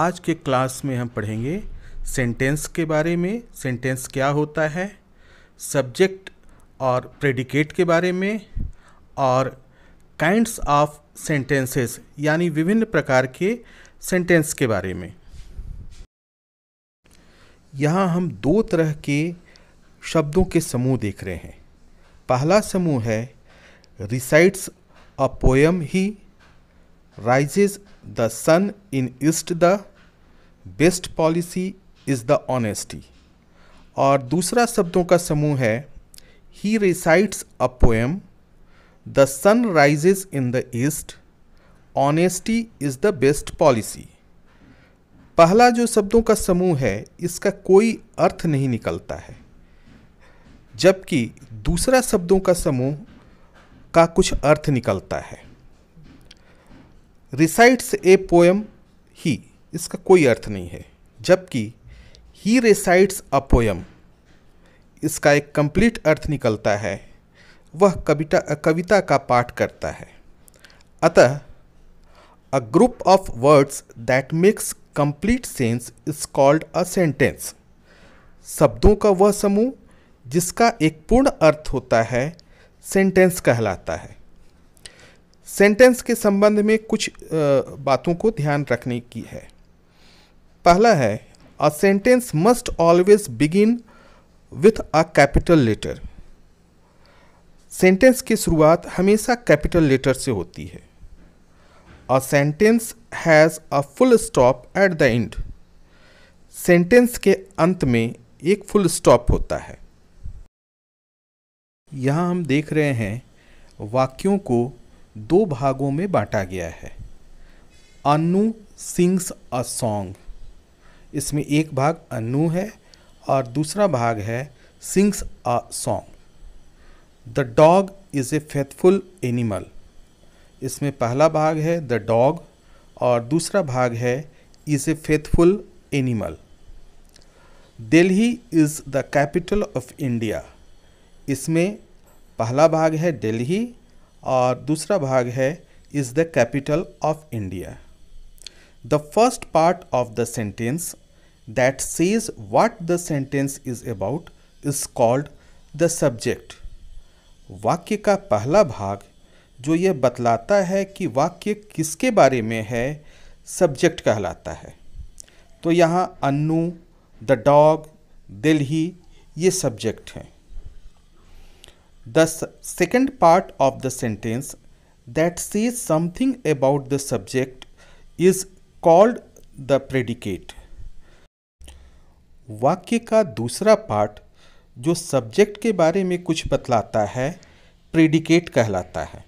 आज के क्लास में हम पढ़ेंगे सेंटेंस के बारे में सेंटेंस क्या होता है सब्जेक्ट और प्रेडिकेट के बारे में और काइंड्स ऑफ सेंटेंसेस यानी विभिन्न प्रकार के सेंटेंस के बारे में यहाँ हम दो तरह के शब्दों के समूह देख रहे हैं पहला समूह है recites a poem he rises the sun in east the best policy is the honesty और दूसरा शब्दों का समूह है he recites a poem the sun rises in the east honesty is the best policy पहला जो शब्दों का समूह है इसका कोई अर्थ नहीं निकलता है जबकि दूसरा शब्दों का समूह का कुछ अर्थ निकलता है रिसाइट्स ए पोएम ही इसका कोई अर्थ नहीं है जबकि ही रिसाइट्स अ पोएम इसका एक कंप्लीट अर्थ निकलता है वह कविता कविता का पाठ करता है अतः a group of words that makes complete sense is called a sentence शब्दों का वह समूह जिसका एक पूर्ण अर्थ होता है सेंटेंस कहलाता है सेंटेंस के संबंध में कुछ बातों को ध्यान रखने की है पहला है a sentence must always begin with a capital letter sentence की शुरुआत हमेशा कैपिटल लेटर से होती है a sentence has a full stop at the end sentence के अंत में एक फुल स्टॉप होता है यहाँ हम देख रहे हैं वाक्यों को दो भागों में बांटा गया है अनु सिंग्स अ सॉन्ग इसमें एक भाग अनु है और दूसरा भाग है sings a song the dog is a faithful animal इसमें पहला भाग है द डॉग और दूसरा भाग है is a faithful animal Delhi is the capital of India इसमें पहला भाग है दिल्ली और दूसरा भाग है is the capital of India the first part of the sentence that says what the sentence is about is called the subject वाक्य का पहला भाग जो ये बतलाता है कि वाक्य किसके बारे में है सब्जेक्ट कहलाता है तो यहाँ अन्नू द डॉग दिल्ली ये सब्जेक्ट हैं the second part of the sentence that says something about the subject is called the predicate वाक्य का दूसरा पार्ट जो सब्जेक्ट के बारे में कुछ बतलाता है प्रेडिकेट कहलाता है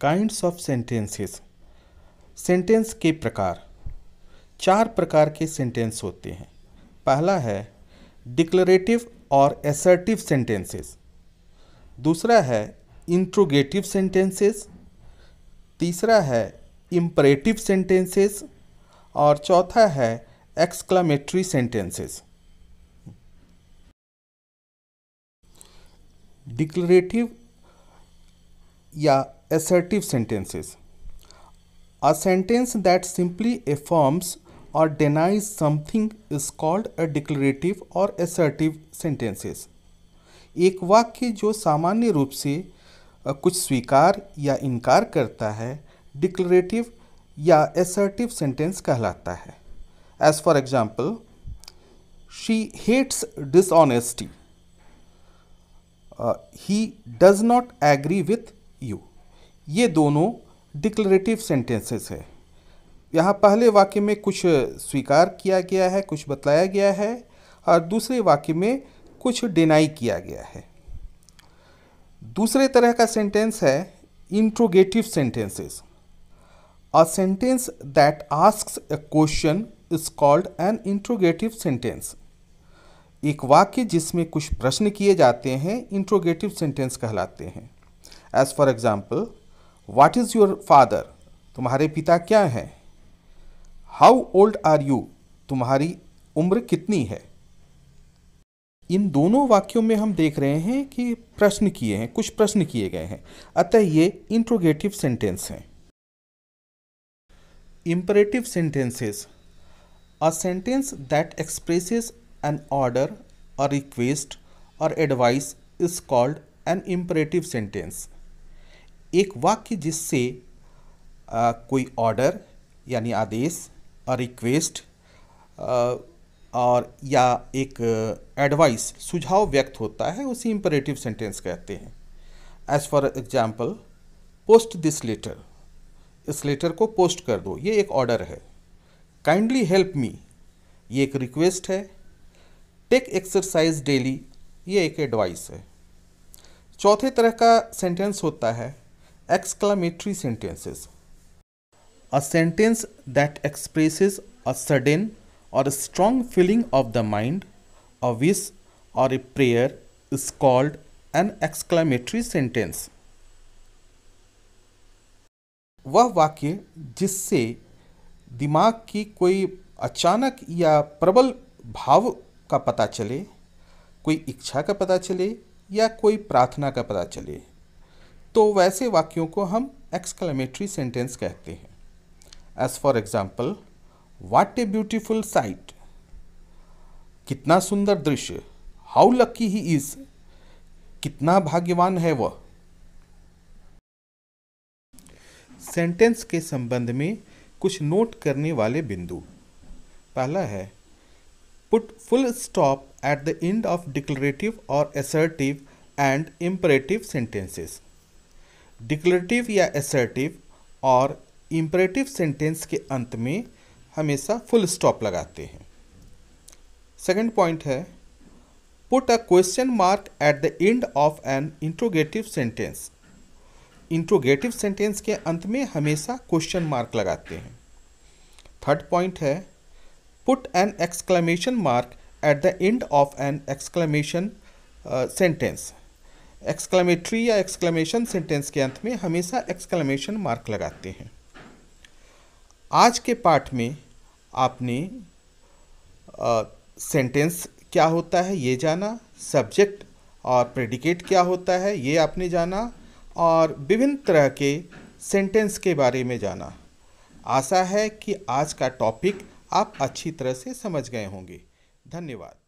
काइंड्स ऑफ सेंटेंसेस सेंटेंस के प्रकार चार प्रकार के सेंटेंस होते हैं पहला है डिक्लरेटिव और एसर्टिव सेंटेंसेस दूसरा है इंट्रोगेटिव सेंटेंसेस तीसरा है इम्परेटिव सेंटेंसेस और चौथा है एक्सक्लामेटरी सेंटेंसेस डिक्लेरेटिव या sentences a sentence sentence simply affirms और denies something is called a declarative और एसर्टिव सेंटेंसेस एक वाक्य जो सामान्य रूप से कुछ स्वीकार या इनकार करता है डिक्लेरेटिव या एसर्टिव सेंटेंस कहलाता है as for example she hates dishonesty he does not agree with you ये दोनों डिक्लेरेटिव सेंटेंसेस है यहाँ पहले वाक्य में कुछ स्वीकार किया गया है कुछ बताया गया है और दूसरे वाक्य में कुछ डिनाई किया गया है दूसरे तरह का सेंटेंस है interrogative sentences a sentence that asks a question is called an interrogative sentence एक वाक्य जिसमें कुछ प्रश्न किए जाते हैं इंट्रोगेटिव सेंटेंस कहलाते हैं as for example what is your father तुम्हारे पिता क्या हैं हाउ ओल्ड आर यू तुम्हारी उम्र कितनी है इन दोनों वाक्यों में हम देख रहे हैं कि प्रश्न किए हैं कुछ प्रश्न किए गए हैं अतः ये इंट्रोगेटिव सेंटेंस हैं imperative sentences a sentence that expresses an order a request और advice is called an imperative sentence एक वाक्य जिससे कोई ऑर्डर यानी आदेश रिक्वेस्ट uh, और या एक एडवाइस uh, सुझाव व्यक्त होता है उसे इम्परेटिव सेंटेंस कहते हैं as for example post this letter इस लेटर को पोस्ट कर दो ये एक ऑर्डर है काइंडली हेल्प मी ये एक रिक्वेस्ट है टेक एक्सरसाइज डेली ये एक एडवाइस है चौथे तरह का सेंटेंस होता है exclamatory sentences a sentence that expresses a sudden or a strong feeling of the mind, a wish or a prayer is called an exclamatory sentence. वह वाक्य जिससे दिमाग की कोई अचानक या प्रबल भाव का पता चले कोई इच्छा का पता चले या कोई प्रार्थना का पता चले तो वैसे वाक्यों को हम एक्सक्लेमेटरी सेंटेंस कहते हैं as for example what a beautiful sight कितना सुंदर दृश्य हाउ लक्की ही इज कितना भाग्यवान है वह सेंटेंस के संबंध में कुछ नोट करने वाले बिंदु पहला है put full stop at the end of declarative और assertive and imperative sentences declarative या एसर्टिव और इम्परेटिव सेंटेंस के अंत में हमेशा फुल स्टॉप लगाते हैं सेकंड पॉइंट है put a question mark at the end of an interrogative sentence interrogative sentence के अंत में हमेशा क्वेश्चन मार्क लगाते हैं थर्ड पॉइंट है put an exclamation mark at the end of an exclamation sentence exclamatory या exclamation sentence के अंत में हमेशा एक्सक्लेमेशन मार्क लगाते हैं आज के पाठ में आपने सेंटेंस क्या होता है ये जाना सब्जेक्ट और प्रेडिकेट क्या होता है ये आपने जाना और विभिन्न तरह के सेंटेंस के बारे में जाना आशा है कि आज का टॉपिक आप अच्छी तरह से समझ गए होंगे धन्यवाद